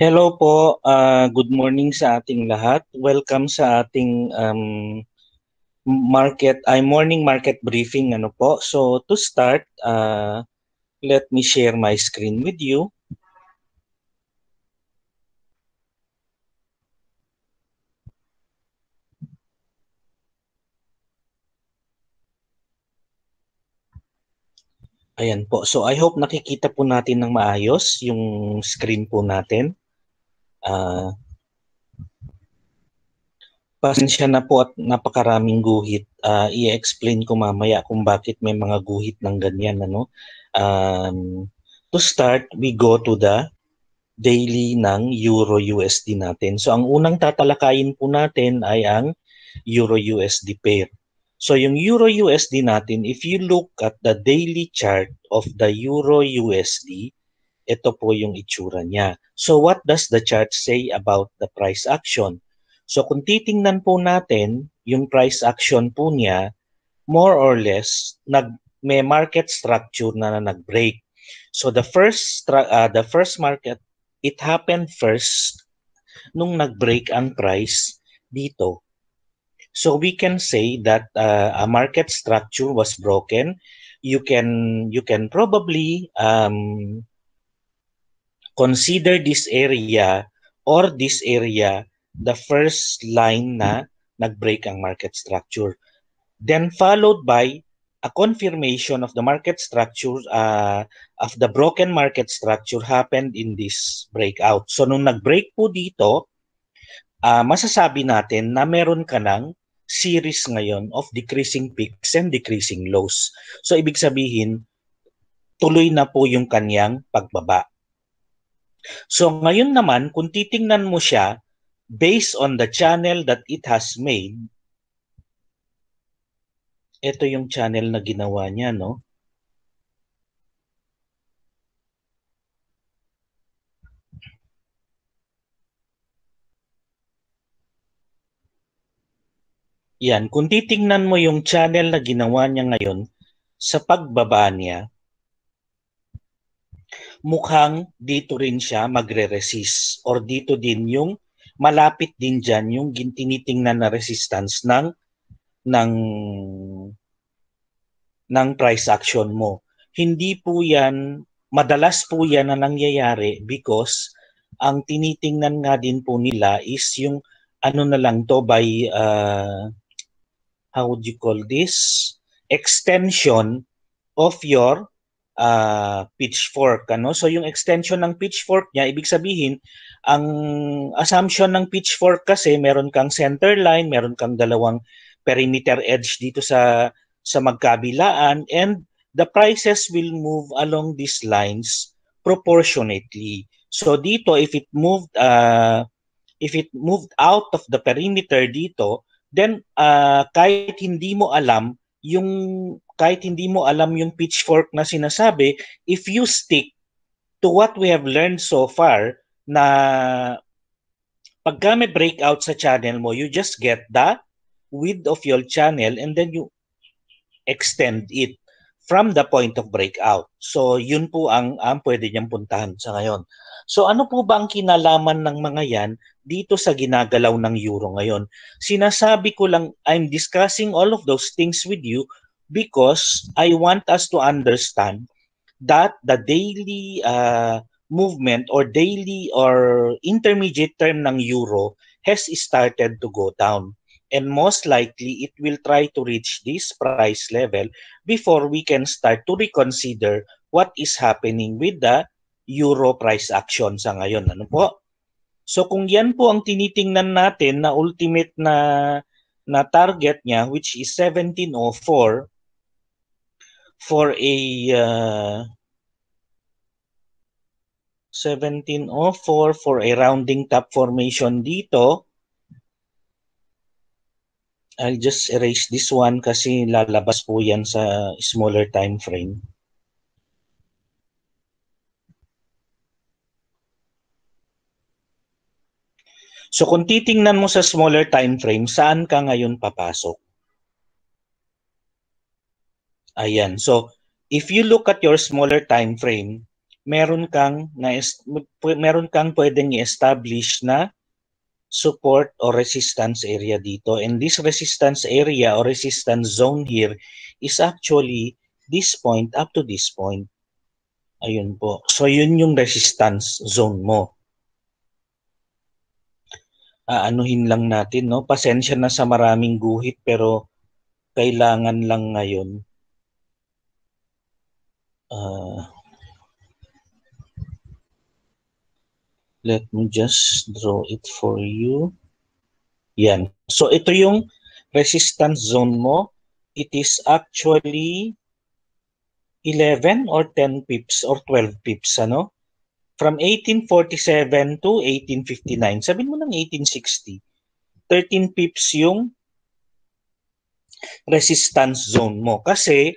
Hello po, uh, good morning sa ating lahat. Welcome sa ating um, market, ay morning market briefing ano po. So to start, uh, let me share my screen with you. Ayan po. So I hope nakikita po natin ng maayos yung screen po natin. Uh, pasensya na po at napakaraming guhit. Uh, I-explain ko mamaya kung bakit may mga guhit ng ganyan. Ano? Um, to start, we go to the daily ng Euro-USD natin. So ang unang tatalakayin po natin ay ang Euro-USD pair. So yung Euro-USD natin, if you look at the daily chart of the Euro-USD, ito po yung itsura niya. So what does the chart say about the price action? So kung titingnan po natin yung price action po niya, more or less nag may market structure na, na nag-break. So the first uh, the first market it happened first nung nag-break ang price dito. So we can say that uh, a market structure was broken. You can you can probably um, consider this area or this area the first line na nagbreak ang market structure. Then followed by a confirmation of the market structure uh, of the broken market structure happened in this breakout. So nung nagbreak po dito, uh, masasabi natin na meron ka ng series ngayon of decreasing peaks and decreasing lows. So ibig sabihin, tuloy na po yung kanyang pagbaba. So ngayon naman, kung titingnan mo siya, based on the channel that it has made, ito yung channel na ginawa niya, no? Yan, kung titingnan mo yung channel na ginawa niya ngayon sa pagbaba niya, mukhang dito rin siya magre-resist or dito din yung malapit din diyan yung gintinitingnan na resistance ng ng ng price action mo. Hindi po 'yan madalas po 'yan na nangyayari because ang tinitingnan nga din po nila is yung ano na lang to by uh, how would you call this extension of your uh, pitchfork ano so yung extension ng pitchfork niya ibig sabihin ang assumption ng pitchfork kasi meron kang center line meron kang dalawang perimeter edge dito sa sa magkabilaan and the prices will move along these lines proportionately so dito if it moved uh, if it moved out of the perimeter dito then uh, kahit hindi mo alam yung kahit hindi mo alam yung pitchfork na sinasabi, if you stick to what we have learned so far na pagka may breakout sa channel mo, you just get the width of your channel and then you extend it from the point of breakout. So, yun po ang, ang pwede niyang puntahan sa ngayon. So, ano po ba ang kinalaman ng mga yan dito sa ginagalaw ng euro ngayon? Sinasabi ko lang, I'm discussing all of those things with you because I want us to understand that the daily uh, movement or daily or intermediate term ng euro has started to go down. And most likely, it will try to reach this price level before we can start to reconsider what is happening with the euro price action sa ngayon. Ano po? So kung yan po ang tinitingnan natin na ultimate na na target niya which is 1704 for a uh, 1704 for a rounding top formation dito. I'll just erase this one kasi lalabas po yan sa smaller time frame. So kung titingnan mo sa smaller time frame, saan ka ngayon papasok? Ayan. So, if you look at your smaller time frame, meron kang na meron kang pwedeng i-establish na support or resistance area dito. And this resistance area or resistance zone here is actually this point up to this point. Ayun po. So yun yung resistance zone mo. Aanuhin lang natin, no? Pasensya na sa maraming guhit pero kailangan lang ngayon Ah. let me just draw it for you. Yan. So ito yung resistance zone mo. It is actually 11 or 10 pips or 12 pips, ano? From 1847 to 1859. Sabihin mo ng 1860. 13 pips yung resistance zone mo. Kasi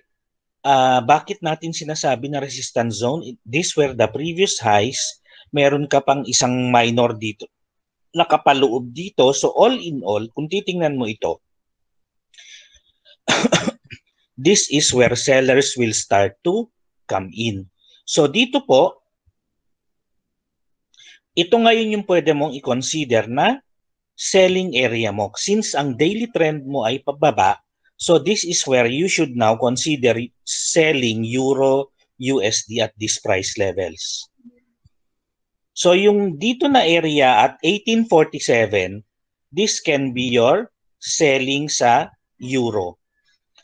uh, bakit natin sinasabi na resistance zone? This were the previous highs. Meron ka pang isang minor dito. Nakapaloob dito. So all in all, kung titingnan mo ito, this is where sellers will start to come in. So dito po, ito ngayon yung pwede mong i-consider na selling area mo. Since ang daily trend mo ay pababa, So this is where you should now consider selling euro USD at these price levels. So yung dito na area at 1847, this can be your selling sa euro.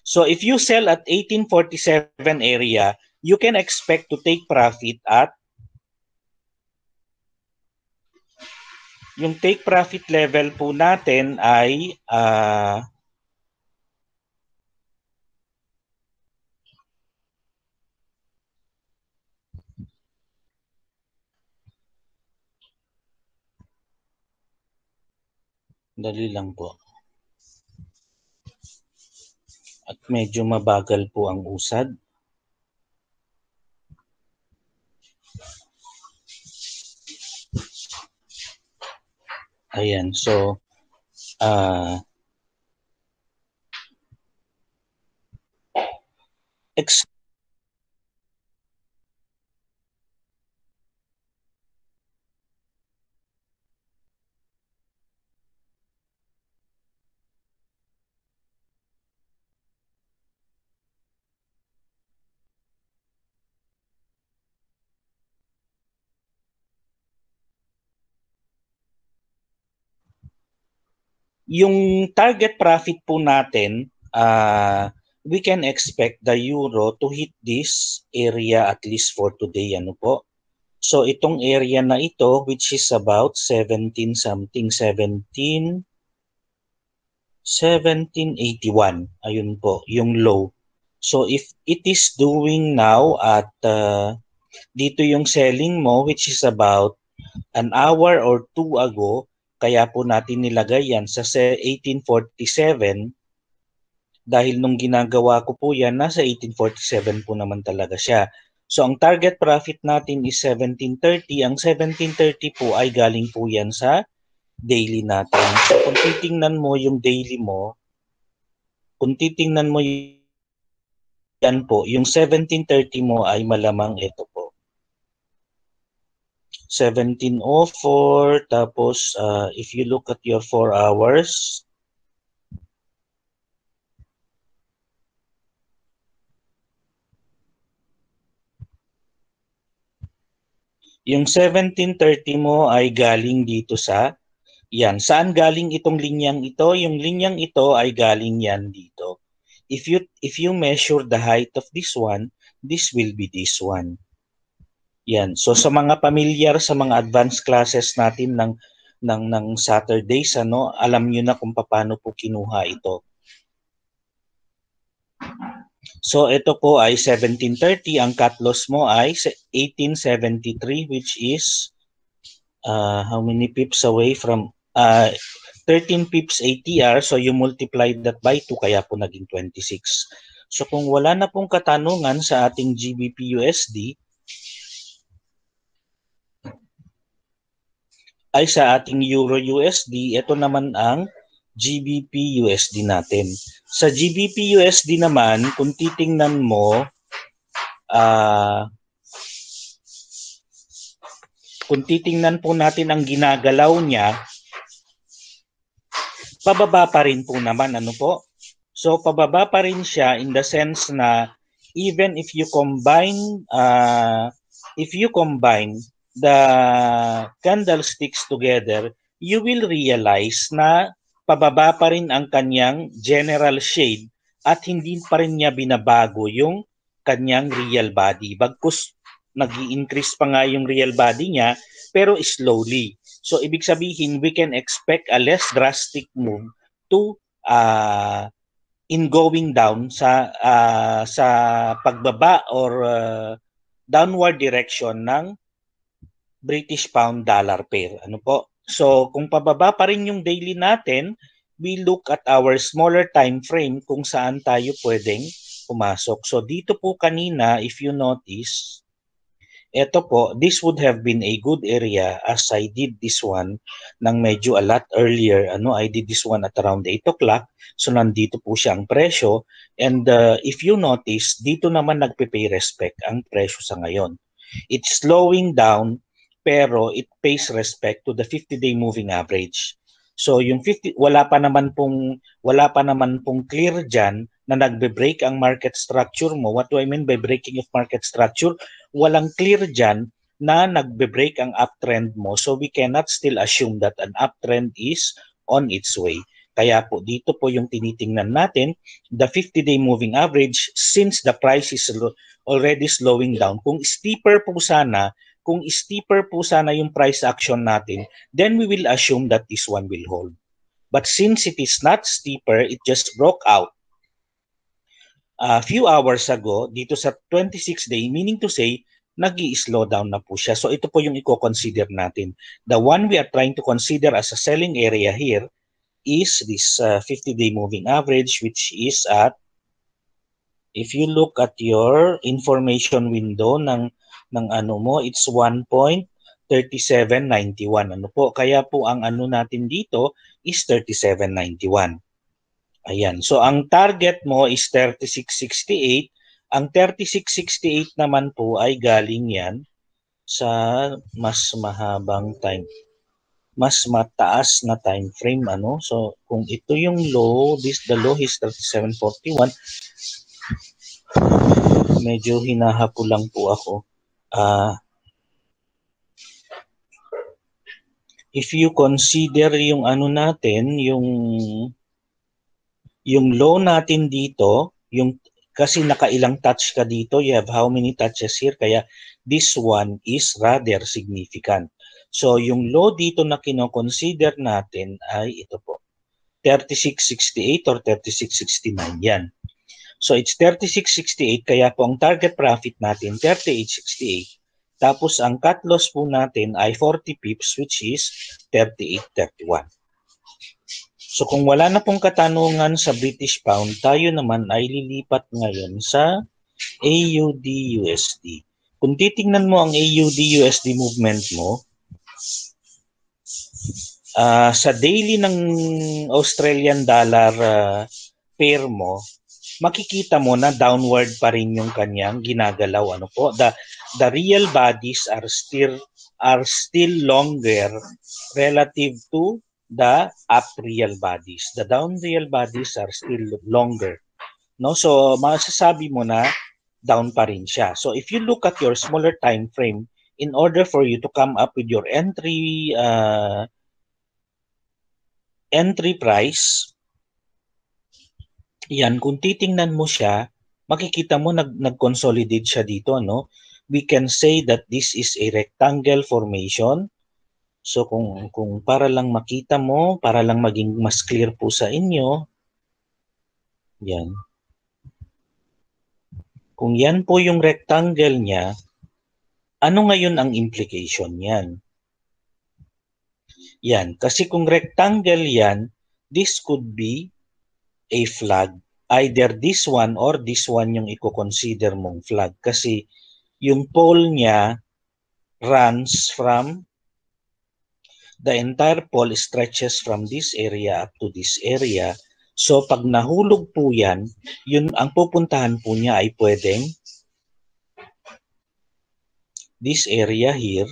So if you sell at 1847 area, you can expect to take profit at yung take profit level po natin ay uh, Dali lang po. At medyo mabagal po ang usad. Ayan, so uh, ex Yung target profit po natin, uh, we can expect the euro to hit this area at least for today. Ano po? So itong area na ito which is about 17 something 17 1781. Ayun po, yung low. So if it is doing now at uh, dito yung selling mo which is about an hour or two ago, kaya po natin nilagay yan sa 1847 dahil nung ginagawa ko po yan, nasa 1847 po naman talaga siya. So ang target profit natin is 1730. Ang 1730 po ay galing po yan sa daily natin. So kung titingnan mo yung daily mo, kung titingnan mo yan po, yung 1730 mo ay malamang ito 1704. Tapos, uh, if you look at your 4 hours, Yung 1730 mo ay galing dito sa, yan. Saan galing itong linyang ito? Yung linyang ito ay galing yan dito. If you, if you measure the height of this one, this will be this one. Yan. So sa mga pamilyar sa mga advanced classes natin ng ng ng Saturdays ano, alam niyo na kung paano po kinuha ito. So ito po ay 1730, ang cut loss mo ay 1873 which is uh, how many pips away from uh, 13 pips ATR so you multiply that by 2 kaya po naging 26. So kung wala na pong katanungan sa ating GBP USD, ay sa ating Euro USD, ito naman ang GBP USD natin. Sa GBP USD naman, kung titingnan mo, uh, kung titingnan po natin ang ginagalaw niya, pababa pa rin po naman, ano po? So, pababa pa rin siya in the sense na even if you combine, uh, if you combine the candlesticks together, you will realize na pababa pa rin ang kanyang general shade at hindi pa rin niya binabago yung kanyang real body. Bagkus nag increase pa nga yung real body niya pero slowly. So ibig sabihin we can expect a less drastic move to uh, in going down sa uh, sa pagbaba or uh, downward direction ng British pound dollar pair. Ano po? So, kung pababa pa rin yung daily natin, we look at our smaller time frame kung saan tayo pwedeng pumasok. So, dito po kanina, if you notice, eto po, this would have been a good area as I did this one ng medyo a lot earlier. Ano, I did this one at around 8 o'clock. So, nandito po siya ang presyo. And uh, if you notice, dito naman nagpe-pay respect ang presyo sa ngayon. It's slowing down pero it pays respect to the 50-day moving average. So yung 50 wala pa naman pong wala pa naman pong clear diyan na nagbe-break ang market structure mo. What do I mean by breaking of market structure? Walang clear diyan na nagbe-break ang uptrend mo. So we cannot still assume that an uptrend is on its way. Kaya po dito po yung tinitingnan natin, the 50-day moving average since the price is already slowing down. Kung steeper po sana kung steeper po sana yung price action natin, then we will assume that this one will hold. But since it is not steeper, it just broke out a few hours ago dito sa 26 day, meaning to say, nag slow down na po siya. So ito po yung i-consider natin. The one we are trying to consider as a selling area here is this 50-day uh, moving average which is at, if you look at your information window ng ng ano mo, it's 1.3791. Ano po? Kaya po ang ano natin dito is 3791. Ayan. So ang target mo is 3668. Ang 3668 naman po ay galing yan sa mas mahabang time mas mataas na time frame ano so kung ito yung low this the low is 3741 medyo hinahapo lang po ako uh, if you consider yung ano natin, yung yung low natin dito, yung kasi nakailang touch ka dito, you have how many touches here, kaya this one is rather significant. So yung low dito na kino-consider natin ay ito po, 3668 or 3669 yan. So it's 36.68 kaya po ang target profit natin 38.68. Tapos ang cut loss po natin ay 40 pips which is 38.31. So kung wala na pong katanungan sa British Pound, tayo naman ay lilipat ngayon sa AUD-USD. Kung titingnan mo ang AUD-USD movement mo, uh, sa daily ng Australian dollar uh, pair mo, makikita mo na downward pa rin yung kanyang ginagalaw ano po the the real bodies are still are still longer relative to the up real bodies the down real bodies are still longer no so masasabi mo na down pa rin siya so if you look at your smaller time frame in order for you to come up with your entry uh, entry price yan, kung titingnan mo siya, makikita mo nag nagconsolidate siya dito, no? We can say that this is a rectangle formation. So kung kung para lang makita mo, para lang maging mas clear po sa inyo, yan. Kung yan po yung rectangle niya, ano ngayon ang implication niyan? Yan, kasi kung rectangle yan, this could be a flag, either this one or this one yung i-consider mong flag kasi yung pole niya runs from the entire pole stretches from this area up to this area. So pag nahulog po yan, yun ang pupuntahan po niya ay pwedeng this area here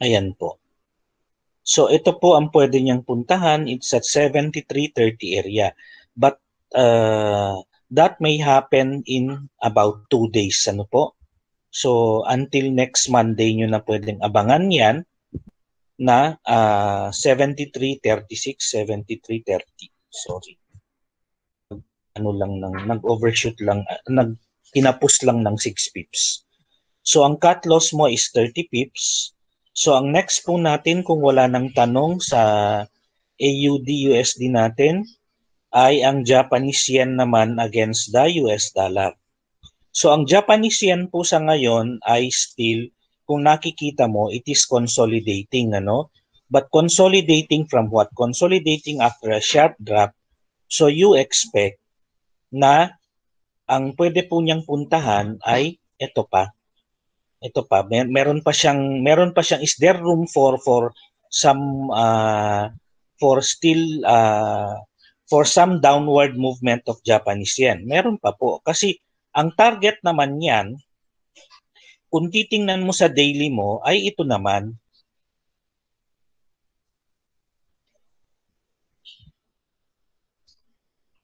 Ayan po. So ito po ang pwede niyang puntahan. It's at 7330 area. But uh, that may happen in about two days. Ano po? So until next Monday nyo na pwedeng abangan yan na uh, 7336, 7330. Sorry. Ano lang, nang, nag-overshoot lang, nag kinapos lang ng 6 pips. So ang cut loss mo is 30 pips So ang next po natin kung wala nang tanong sa AUD-USD natin ay ang Japanese yen naman against the US dollar. So ang Japanese yen po sa ngayon ay still kung nakikita mo it is consolidating ano but consolidating from what consolidating after a sharp drop so you expect na ang pwede po niyang puntahan ay ito pa ito pa mer- meron pa siyang meron pa siyang is there room for for some uh, for still uh, for some downward movement of Japanese yen meron pa po kasi ang target naman niyan kung titingnan mo sa daily mo ay ito naman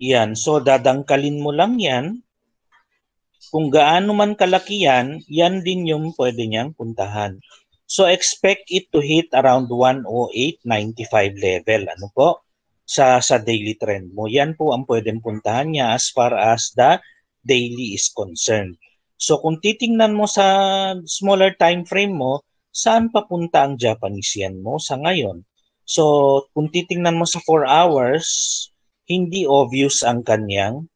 yan so dadangkalin mo lang yan kung gaano man kalaki yan, yan din yung pwede niyang puntahan. So expect it to hit around 108.95 level. Ano po? Sa sa daily trend mo. Yan po ang pwedeng puntahan niya as far as the daily is concerned. So kung titingnan mo sa smaller time frame mo, saan papunta ang Japanese yen mo sa ngayon? So kung titingnan mo sa 4 hours, hindi obvious ang kanyang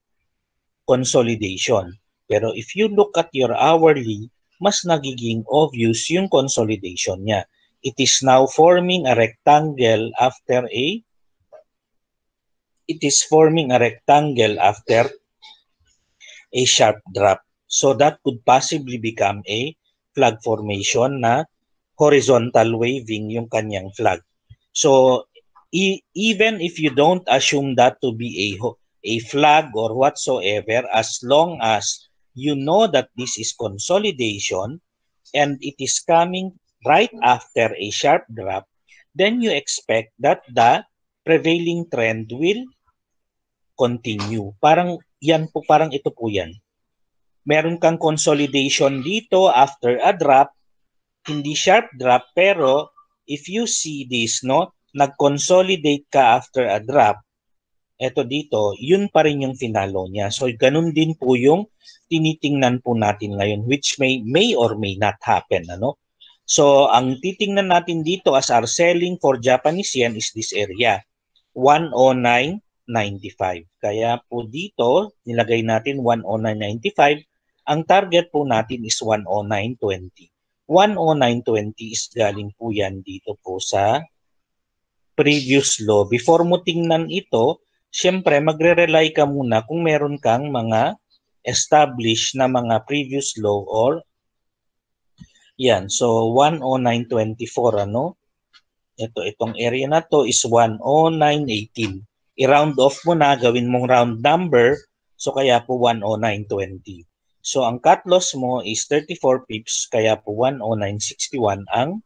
consolidation. Pero if you look at your hourly, mas nagiging obvious yung consolidation niya. It is now forming a rectangle after a it is forming a rectangle after a sharp drop. So that could possibly become a flag formation na horizontal waving yung kanyang flag. So e even if you don't assume that to be a a flag or whatsoever as long as you know that this is consolidation and it is coming right after a sharp drop, then you expect that the prevailing trend will continue. Parang yan po, parang ito po yan. Meron kang consolidation dito after a drop, hindi sharp drop, pero if you see this, no, nag-consolidate ka after a drop, eto dito, yun pa rin yung finalo niya. So ganun din po yung tinitingnan po natin ngayon which may may or may not happen ano. So ang titingnan natin dito as our selling for Japanese yen is this area 109.95. Kaya po dito nilagay natin 109.95. Ang target po natin is 109.20. 109.20 is galing po yan dito po sa previous low. Before mo tingnan ito, syempre magre-rely ka muna kung meron kang mga established na mga previous law or yan. So 10924 ano? Ito itong area na to is 10918. I-round off mo na, gawin mong round number. So kaya po 10920. So ang cut loss mo is 34 pips, kaya po 10961 ang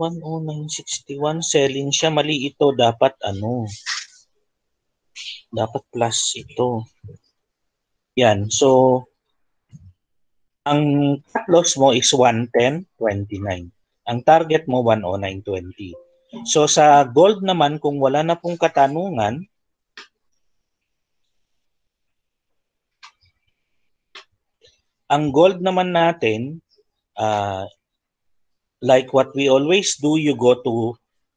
10961 selling siya mali ito dapat ano dapat plus ito. Yan. So, ang cut loss mo is 110.29. Ang target mo 109.20. So, sa gold naman, kung wala na pong katanungan, ang gold naman natin, uh, like what we always do, you go to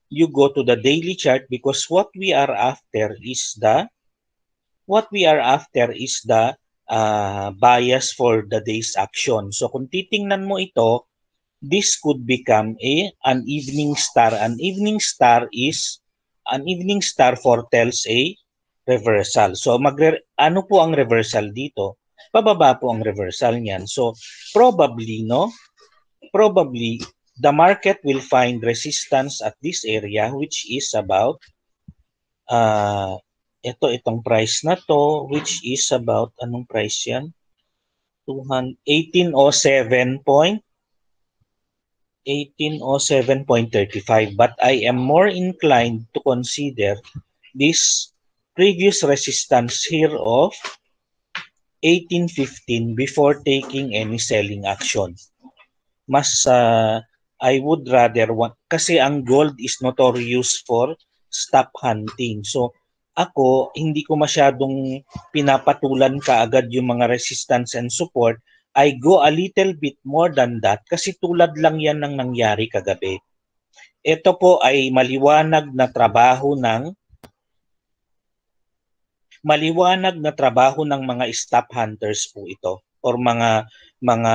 you go to the daily chart because what we are after is the what we are after is the uh, bias for the day's action. So kung titingnan mo ito, this could become a an evening star. An evening star is an evening star foretells a reversal. So magre ano po ang reversal dito? Pababa po ang reversal niyan. So probably no, probably the market will find resistance at this area which is about uh, ito, itong price na to, which is about, anong price yan? 1807 point 1807.35 but I am more inclined to consider this previous resistance here of 1815 before taking any selling action. Mas uh, I would rather want, kasi ang gold is notorious for stop hunting. So ako, hindi ko masyadong pinapatulan kaagad yung mga resistance and support. I go a little bit more than that kasi tulad lang yan ng nangyari kagabi. Ito po ay maliwanag na trabaho ng maliwanag na trabaho ng mga staff hunters po ito or mga mga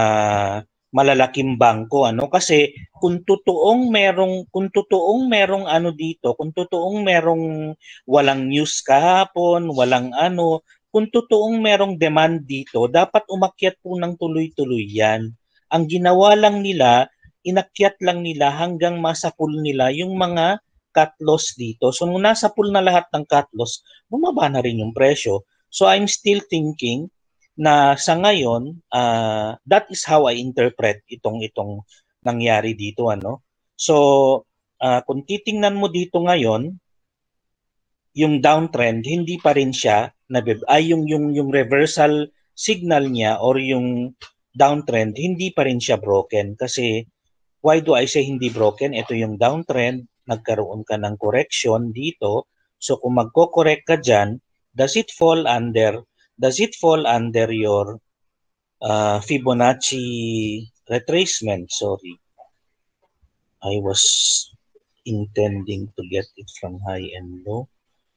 malalaking bangko ano kasi kung totoong merong kung totoong merong ano dito kung totoong merong walang news kahapon walang ano kung totoong merong demand dito dapat umakyat po ng tuloy-tuloy yan ang ginawa lang nila inakyat lang nila hanggang masapul nila yung mga cut loss dito so nung nasa pool na lahat ng cut loss bumaba na rin yung presyo so I'm still thinking na sa ngayon uh, that is how I interpret itong itong nangyari dito ano. So uh, kung titingnan mo dito ngayon yung downtrend hindi pa rin siya na ay yung yung yung reversal signal niya or yung downtrend hindi pa rin siya broken kasi why do I say hindi broken? Ito yung downtrend, nagkaroon ka ng correction dito. So kung magko-correct ka diyan, does it fall under does it fall under your uh, Fibonacci retracement? Sorry. I was intending to get it from high and low.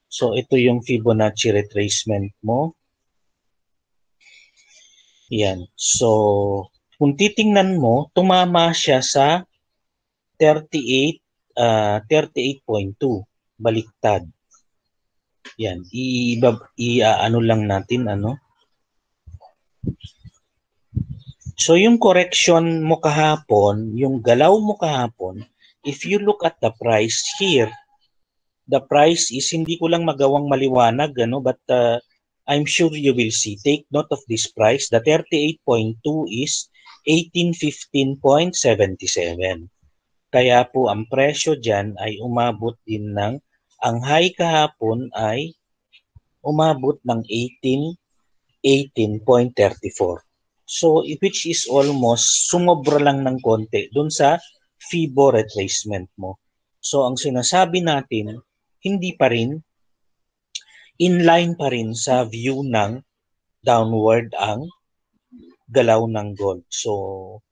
So ito yung Fibonacci retracement mo. Yan. So kung titingnan mo, tumama siya sa 38 uh, 38.2 baliktad. Yan, i-ibab i-ano lang natin ano. So yung correction mo kahapon, yung galaw mo kahapon, if you look at the price here, the price is hindi ko lang magawang maliwanag ano but uh, I'm sure you will see. Take note of this price. The 38.2 is 1815.77. Kaya po ang presyo diyan ay umabot din ng ang high kahapon ay umabot ng 18, 18.34. So, which is almost sumobra lang ng konti doon sa FIBO retracement mo. So, ang sinasabi natin, hindi pa rin, in line pa rin sa view ng downward ang galaw ng gold. So,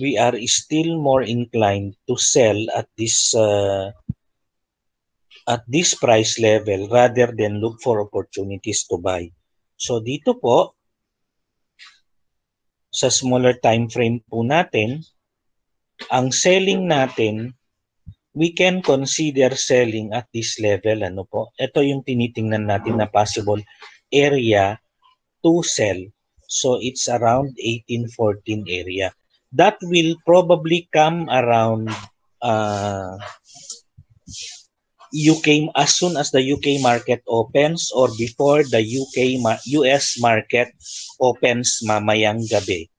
we are still more inclined to sell at this uh, at this price level rather than look for opportunities to buy. So dito po, sa smaller time frame po natin, ang selling natin, we can consider selling at this level. Ano po? Ito yung tinitingnan natin na possible area to sell. So it's around 1814 area. That will probably come around uh, UK as soon as the UK market opens or before the UK US market opens mamayang gabi.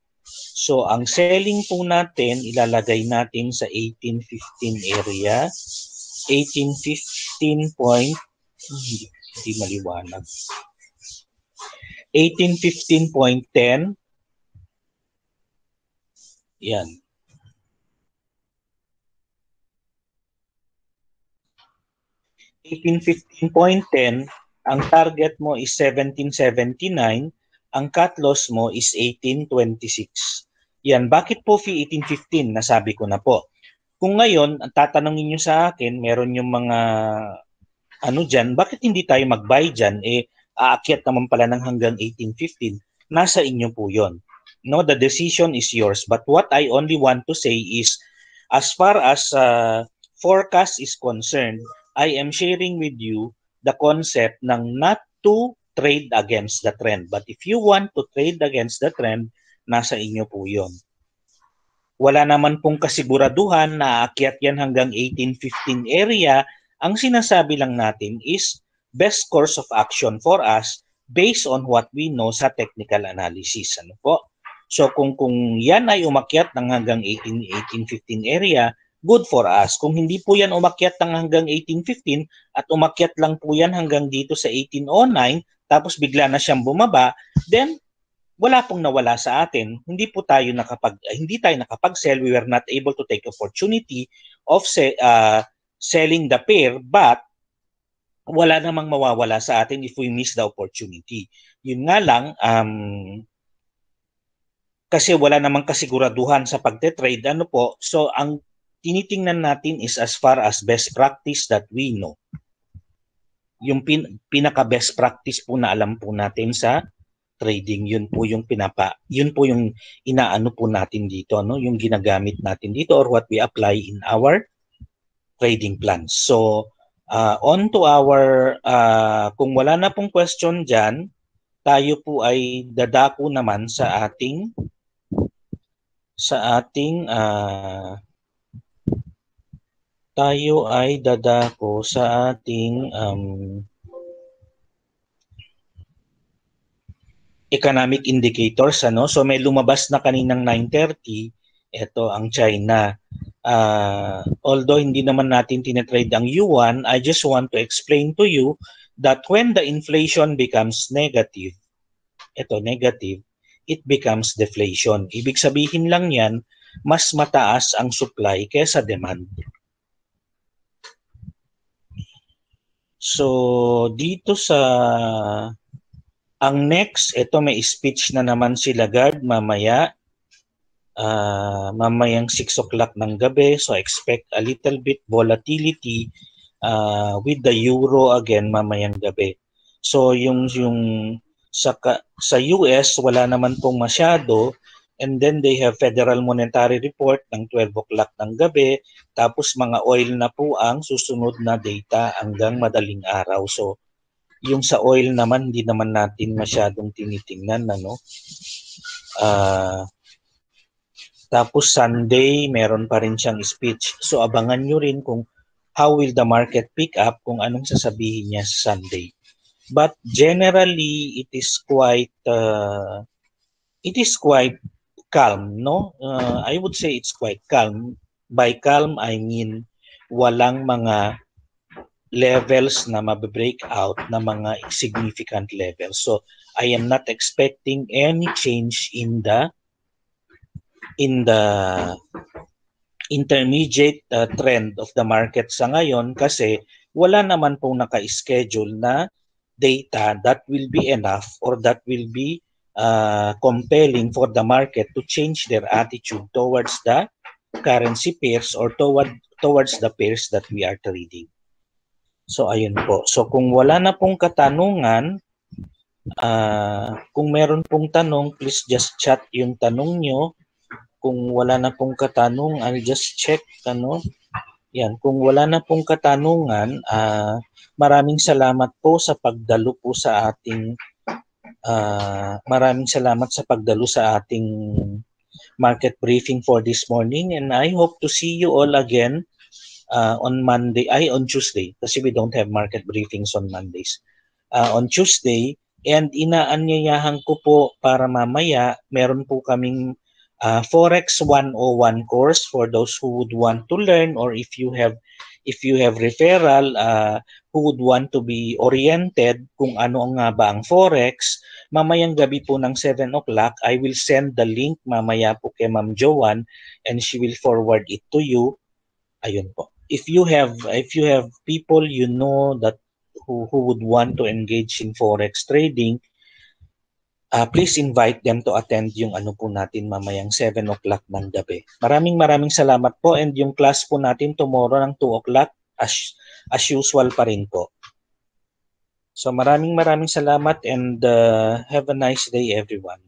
So ang selling po natin ilalagay natin sa 1815 area. 1815 point hindi, maliwanag. 1815.10 Yan. 1815.10, ang target mo is 1779, ang cut loss mo is 1826. Yan, bakit po fee 1815? Nasabi ko na po. Kung ngayon, ang tatanungin nyo sa akin, meron yung mga ano dyan, bakit hindi tayo mag-buy dyan? Eh, aakyat naman pala ng hanggang 1815. Nasa inyo po yon. No, the decision is yours. But what I only want to say is, as far as uh, forecast is concerned, I am sharing with you the concept ng not to trade against the trend. But if you want to trade against the trend, nasa inyo po yon. Wala naman pong kasiguraduhan na aakyat yan hanggang 1815 area. Ang sinasabi lang natin is best course of action for us based on what we know sa technical analysis. Ano po? So kung kung yan ay umakyat ng hanggang 18 1815 area, good for us. Kung hindi po yan umakyat ng hanggang 1815 at umakyat lang po yan hanggang dito sa 1809, tapos bigla na siyang bumaba, then wala pong nawala sa atin. Hindi po tayo nakapag hindi tayo nakapag-sell. We were not able to take opportunity of se, uh, selling the pair, but wala namang mawawala sa atin if we miss the opportunity. Yun nga lang, um, kasi wala namang kasiguraduhan sa pagte-trade. Ano po? So, ang tinitingnan natin is as far as best practice that we know. Yung pin, pinaka best practice po na alam po natin sa trading, yun po yung pinapa, yun po yung inaano po natin dito, no? yung ginagamit natin dito or what we apply in our trading plan. So, uh, on to our, uh, kung wala na pong question dyan, tayo po ay dadako naman sa ating sa ating uh, tayo ay dadako sa ating um, economic indicators ano so may lumabas na kaninang 9:30 ito ang China uh, although hindi naman natin tinetrade ang yuan I just want to explain to you that when the inflation becomes negative ito negative it becomes deflation ibig sabihin lang yan mas mataas ang supply kaysa demand So, dito sa ang next, ito may speech na naman si Lagarde mamaya. Uh, mamayang 6 o'clock ng gabi. So, expect a little bit volatility uh, with the euro again mamayang gabi. So, yung, yung sa, sa US, wala naman pong masyado and then they have Federal Monetary Report ng 12 o'clock ng gabi, tapos mga oil na po ang susunod na data hanggang madaling araw. So, yung sa oil naman, hindi naman natin masyadong tinitingnan. Ano? Uh, tapos Sunday, meron pa rin siyang speech. So, abangan nyo rin kung how will the market pick up, kung anong sasabihin niya sa Sunday but generally it is quite uh, it is quite calm, no? Uh, I would say it's quite calm. By calm, I mean walang mga levels na mabe-break out na mga significant levels. So, I am not expecting any change in the in the intermediate uh, trend of the market sa ngayon kasi wala naman pong naka-schedule na data that will be enough or that will be uh, compelling for the market to change their attitude towards the currency pairs or toward towards the pairs that we are trading. So ayun po. So kung wala na pong katanungan, uh, kung meron pong tanong, please just chat yung tanong nyo. Kung wala na pong katanong, I'll just check ano. Yan, kung wala na pong katanungan, uh, maraming salamat po sa pagdalo po sa ating Uh, maraming salamat sa pagdalo sa ating market briefing for this morning and I hope to see you all again uh, on Monday, ay on Tuesday kasi we don't have market briefings on Mondays. Uh, on Tuesday and inaanyayahan ko po para mamaya meron po kaming uh, Forex 101 course for those who would want to learn or if you have if you have referral uh, who would want to be oriented kung ano nga ba ang Forex, mamayang gabi po ng 7 o'clock, I will send the link mamaya po kay Ma'am Joan and she will forward it to you. Ayun po. If you have if you have people you know that who, who would want to engage in Forex trading, uh, please invite them to attend yung ano po natin mamayang 7 o'clock ng gabi. Maraming maraming salamat po and yung class po natin tomorrow ng 2 o'clock as, as usual pa rin po. So maraming maraming salamat and uh, have a nice day everyone.